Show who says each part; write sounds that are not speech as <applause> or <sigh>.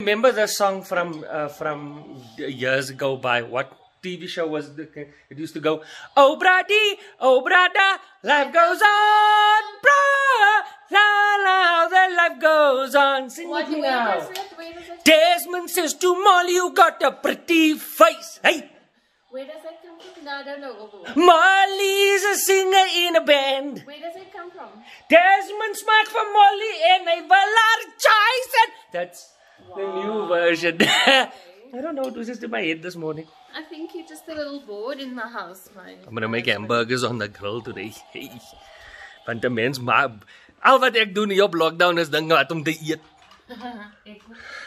Speaker 1: remember the song from uh, from years ago by what TV show was it used to go
Speaker 2: oh brady oh brada life goes on brah la la the life goes on sing what, it now Desmond says to Molly you got a pretty face hey
Speaker 3: where does that come from? No, I don't know. Molly is a singer in a band. Where does it come from?
Speaker 2: Desmond Smart for Molly and a Valar Choice. That's the
Speaker 1: new version. <laughs> I don't know, what was just in my head this morning.
Speaker 2: I think you're just a little bored
Speaker 4: in the house, mate.
Speaker 1: I'm gonna make hamburgers on the grill today. Hey. <laughs> Want 'n mens
Speaker 2: maar al wat ek doen hier op lockdown is dinge wat om te eet. <laughs> ek